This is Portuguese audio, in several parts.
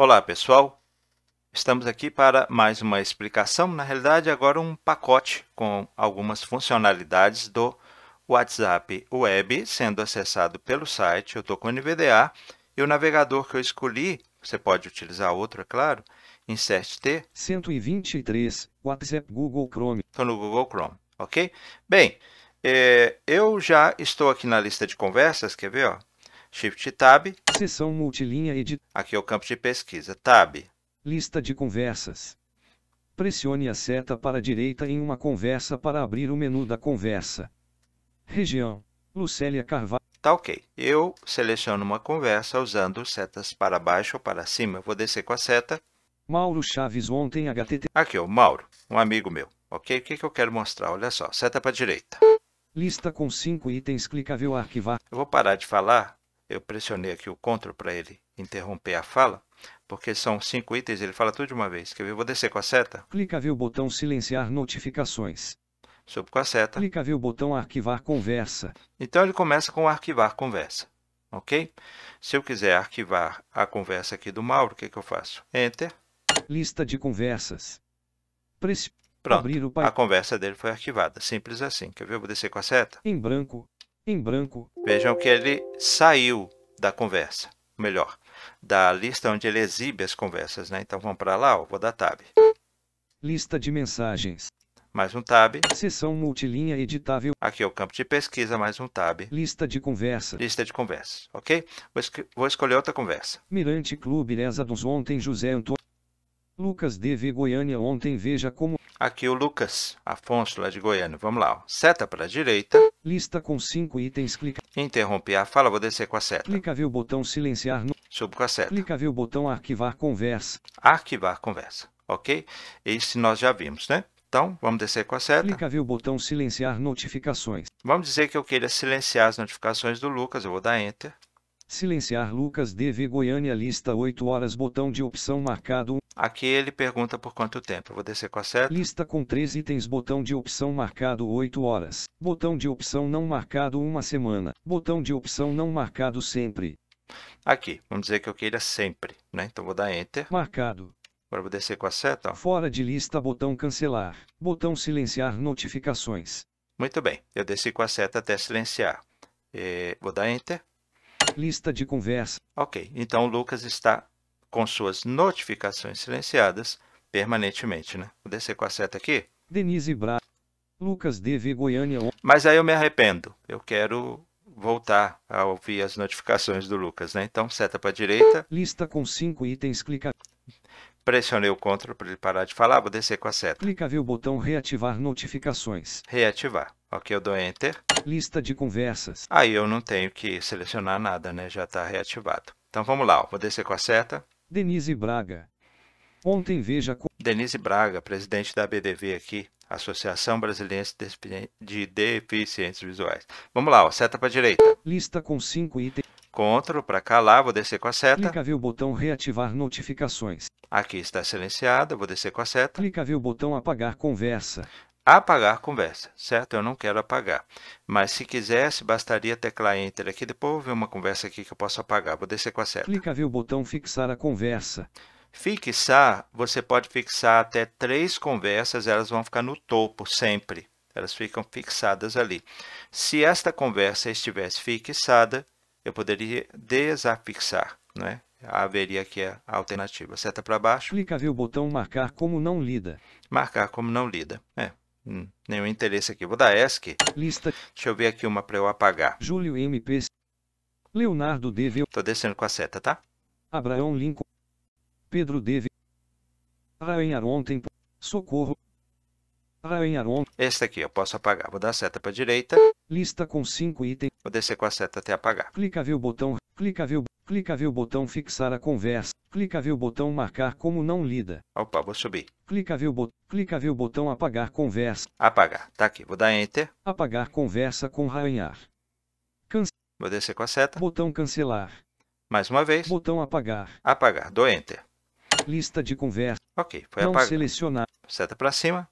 Olá, pessoal! Estamos aqui para mais uma explicação, na realidade, agora um pacote com algumas funcionalidades do WhatsApp Web sendo acessado pelo site. Eu estou com o NVDA e o navegador que eu escolhi, você pode utilizar outro, é claro, Insert-T. 123, WhatsApp Google Chrome. Estou no Google Chrome, ok? Bem, é, eu já estou aqui na lista de conversas, quer ver? Ó? Shift Tab. Seção multilinha edit. Aqui é o campo de pesquisa. Tab. Lista de conversas. Pressione a seta para a direita em uma conversa para abrir o menu da conversa. Região. Lucélia Carvalho. Tá ok. Eu seleciono uma conversa usando setas para baixo ou para cima. Eu vou descer com a seta. Mauro Chaves ontem HTT. Aqui, o Mauro, um amigo meu. Ok? O que, que eu quero mostrar? Olha só, seta para a direita. Lista com cinco itens clicável arquivar. Eu vou parar de falar eu pressionei aqui o CTRL para ele interromper a fala, porque são cinco itens, ele fala tudo de uma vez. Quer ver? Vou descer com a seta. Clica o botão silenciar notificações. Subo com a seta. Clica o botão arquivar conversa. Então ele começa com arquivar conversa. Ok? Se eu quiser arquivar a conversa aqui do Mauro, o que, que eu faço? Enter. Lista de conversas. Prec... Pronto, a conversa dele foi arquivada. Simples assim. Quer ver? Vou descer com a seta. Em branco, em branco. Vejam que ele saiu da conversa, melhor, da lista onde ele exibe as conversas, né? Então vamos para lá, ó, vou dar tab. Lista de mensagens. Mais um tab. sessão multilinha editável. Aqui é o campo de pesquisa, mais um tab. Lista de conversa. Lista de conversas, ok? Vou, es vou escolher outra conversa. Mirante Clube Reza dos ontem José Antônio. Lucas DV Goiânia ontem veja como Aqui o Lucas Afonso, lá de Goiânia. Vamos lá. Ó. Seta para a direita. Lista com cinco itens. Clica. Interromper a fala. Vou descer com a seta. Clica o botão silenciar. No... Subo com a seta. Clica o botão arquivar conversa. Arquivar conversa. Ok? Esse nós já vimos, né? Então, vamos descer com a seta. Clica o botão silenciar notificações. Vamos dizer que eu queira silenciar as notificações do Lucas. Eu vou dar Enter. Silenciar Lucas DV Goiânia lista 8 horas botão de opção marcado Aqui ele pergunta por quanto tempo. Eu vou descer com a seta. Lista com três itens. Botão de opção marcado 8 horas. Botão de opção não marcado uma semana. Botão de opção não marcado sempre. Aqui, vamos dizer que eu queira sempre, né? Então vou dar Enter. Marcado. Agora vou descer com a seta. Ó. Fora de lista, botão cancelar. Botão silenciar notificações. Muito bem, eu desci com a seta até silenciar. E eh, vou dar Enter. Lista de conversa. Ok, então o Lucas está com suas notificações silenciadas permanentemente, né? Vou descer com a seta aqui. Denise Bra. Lucas DV Goiânia. Mas aí eu me arrependo. Eu quero voltar a ouvir as notificações do Lucas, né? Então, seta para a direita. Lista com cinco itens, clica. Pressionei o Ctrl para ele parar de falar, vou descer com a seta. Clicável o botão reativar notificações. Reativar. Ok, eu dou Enter. Lista de conversas. Aí eu não tenho que selecionar nada, né? Já está reativado. Então vamos lá, ó. vou descer com a seta. Denise Braga. Ontem veja. Denise Braga, presidente da BDV aqui, Associação Brasileira de Deficientes Visuais. Vamos lá, ó, seta para direita. Lista com cinco itens. Ctrl para cá lá, vou descer com a seta. Clica ver o botão reativar notificações. Aqui está silenciada, vou descer com a seta. Clica ver o botão apagar conversa apagar a conversa, certo? Eu não quero apagar. Mas se quisesse, bastaria teclar Enter aqui. Depois eu ver uma conversa aqui que eu posso apagar. Vou descer com a seta. Clica ver o botão fixar a conversa. Fixar, você pode fixar até três conversas, elas vão ficar no topo sempre. Elas ficam fixadas ali. Se esta conversa estivesse fixada, eu poderia desafixar, né? Haveria aqui a alternativa. Seta para baixo. Clica ver o botão marcar como não lida. Marcar como não lida, é. Hum, nenhum interesse aqui. Vou dar ESC. Lista. Deixa eu ver aqui uma para eu apagar. Júlio MP. Leonardo Deve. Tô descendo com a seta, tá? Abraão Lincoln. Pedro Deve. Rainharon ontem Socorro. ontem Este aqui eu posso apagar. Vou dar a seta para direita. Lista com cinco itens. Vou descer com a seta até apagar. clica o botão. clica Clicável. Clica o botão fixar a conversa. Clica o botão marcar como não lida. Opa, vou subir. Clicável botão. o botão apagar conversa. Apagar. Tá aqui. Vou dar enter. Apagar conversa com ranhar. Cancelar. Vou descer com a seta. Botão cancelar. Mais uma vez. Botão apagar. Apagar. Dou enter. Lista de conversa. Ok, foi não apagado. selecionar. Seta para cima.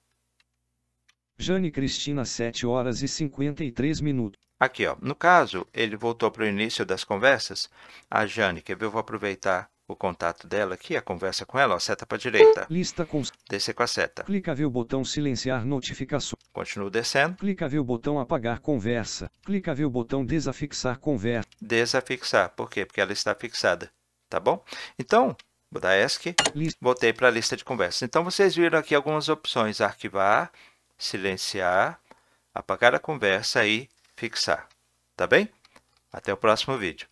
Jane Cristina, 7 horas e 53 minutos. Aqui, ó. no caso, ele voltou para o início das conversas. A Jane, quer ver? Eu vou aproveitar o contato dela aqui, a conversa com ela, ó, seta para direita. Lista com... Descer com a seta. Clica ver o botão silenciar notificações. Continuo descendo. Clica ver o botão apagar conversa. Clica ver o botão desafixar conversa. Desafixar, por quê? Porque ela está fixada, tá bom? Então, vou dar ESC, voltei para a lista de conversas. Então, vocês viram aqui algumas opções, arquivar, silenciar, apagar a conversa e fixar. Tá bem? Até o próximo vídeo.